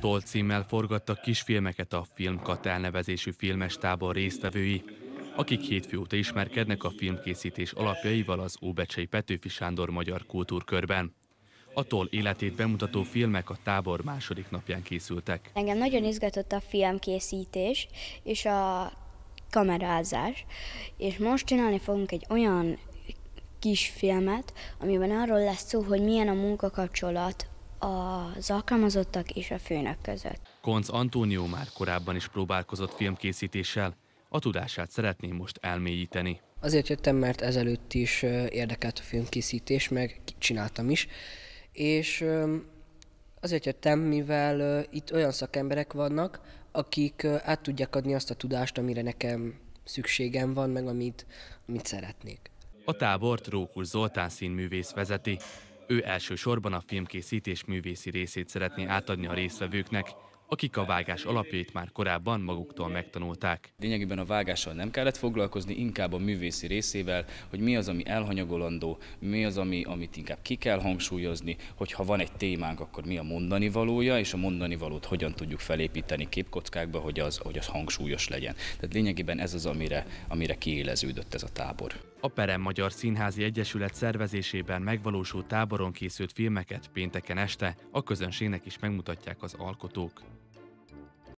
Toll címmel forgattak kisfilmeket a Filmkat elnevezésű filmes tábor résztvevői, akik hétfő óta ismerkednek a filmkészítés alapjaival az Óbecsei Petőfi Sándor magyar kultúrkörben. A Toll életét bemutató filmek a tábor második napján készültek. Engem nagyon izgatott a filmkészítés és a kamerázás, és most csinálni fogunk egy olyan kis filmet, amiben arról lesz szó, hogy milyen a munkakapcsolat az alkalmazottak és a főnök között. Konc Antónió már korábban is próbálkozott filmkészítéssel, a tudását szeretném most elmélyíteni. Azért jöttem, mert ezelőtt is érdekelt a filmkészítés, meg csináltam is, és azért jöttem, mivel itt olyan szakemberek vannak, akik át tudják adni azt a tudást, amire nekem szükségem van, meg amit, amit szeretnék. A tábort Rókus Zoltán színművész vezeti. Ő elsősorban a filmkészítés művészi részét szeretné átadni a résztvevőknek, akik a vágás alapjait már korábban maguktól megtanulták. Lényegében a vágással nem kellett foglalkozni, inkább a művészi részével, hogy mi az, ami elhanyagolandó, mi az, ami, amit inkább ki kell hangsúlyozni, hogy ha van egy témánk, akkor mi a mondani valója, és a mondani valót hogyan tudjuk felépíteni képkockákba, hogy az, hogy az hangsúlyos legyen. Tehát lényegében ez az, amire, amire kiéleződött ez a tábor. A Perem Magyar Színházi Egyesület szervezésében megvalósult táboron készült filmeket pénteken este a közönségnek is megmutatják az alkotók.